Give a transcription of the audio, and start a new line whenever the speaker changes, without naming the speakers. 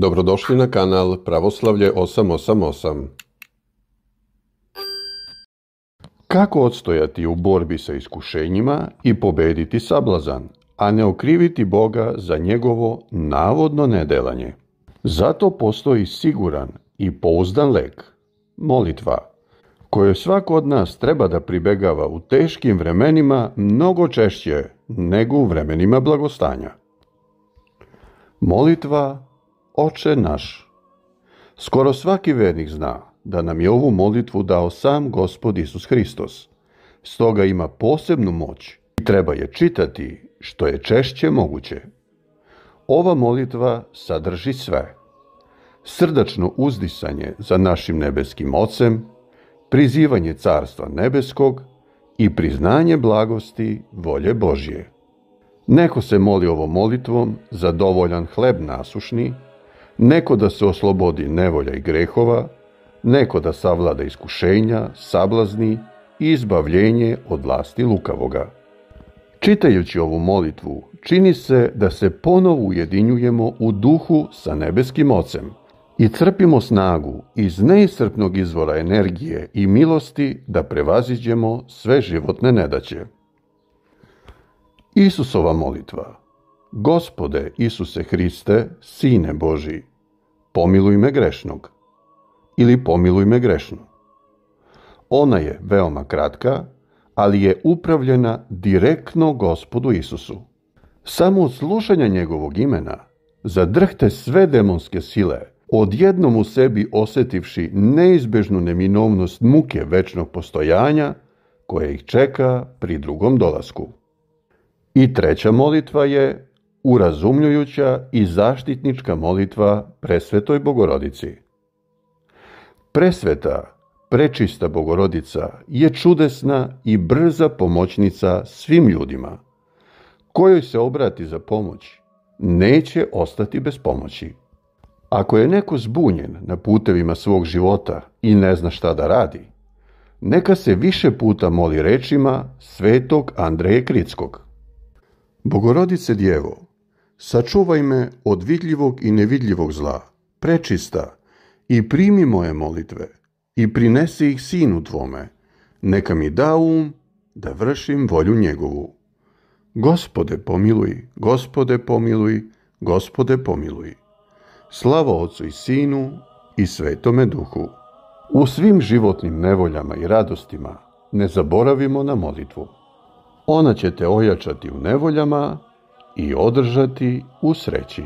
Dobrodošli na kanal Pravoslavlje 888. Kako odstojati u borbi sa iskušenjima i pobediti sablazan, a ne okriviti Boga za njegovo navodno nedelanje? Zato postoji siguran i pouzdan lek, molitva, koju svako od nas treba da pribegava u teškim vremenima mnogo češće nego u vremenima blagostanja. Molitva Oče naš. Skoro svaki vernik zna da nam je ovu molitvu dao sam Gospod Isus Hristos. Stoga ima posebnu moć i treba je čitati što je češće moguće. Ova molitva sadrži sve. Srdačno uzdisanje za našim nebeskim ocem, prizivanje carstva nebeskog i priznanje blagosti volje Božje. Neko se moli ovom molitvom za dovoljan hleb nasušni, Neko da se oslobodi nevolja i grehova, neko da savlada iskušenja, sablazni i izbavljenje od vlasti lukavoga. Čitajući ovu molitvu, čini se da se ponovo ujedinjujemo u duhu sa nebeskim ocem i crpimo snagu iz neisrpnog izvora energije i milosti da prevaziđemo sve životne nedaće. Isusova molitva Gospode Isuse Hriste, Sine Boži, pomiluj me grešnog. Ili pomiluj me grešnu. Ona je veoma kratka, ali je upravljena direktno gospodu Isusu. Samo od slušanja njegovog imena zadrhte sve demonske sile, odjednom u sebi osjetivši neizbežnu neminovnost muke večnog postojanja koje ih čeka pri drugom dolasku. I treća molitva je urazumljujuća i zaštitnička molitva presvetoj bogorodici. Presveta, prečista bogorodica je čudesna i brza pomoćnica svim ljudima. Kojoj se obrati za pomoć, neće ostati bez pomoći. Ako je neko zbunjen na putevima svog života i ne zna šta da radi, neka se više puta moli rečima svetog Andreje Krickog. Bogorodice djevo, sačuvaj me od vidljivog i nevidljivog zla, prečista, i primi moje molitve, i prinesi ih sinu tvome, neka mi da um da vršim volju njegovu. Gospode pomiluj, gospode pomiluj, gospode pomiluj. Slava ocu i Sinu i Svetome Duhu. U svim životnim nevoljama i radostima ne zaboravimo na molitvu. Ona će te ojačati u nevoljama, i održati u sreći.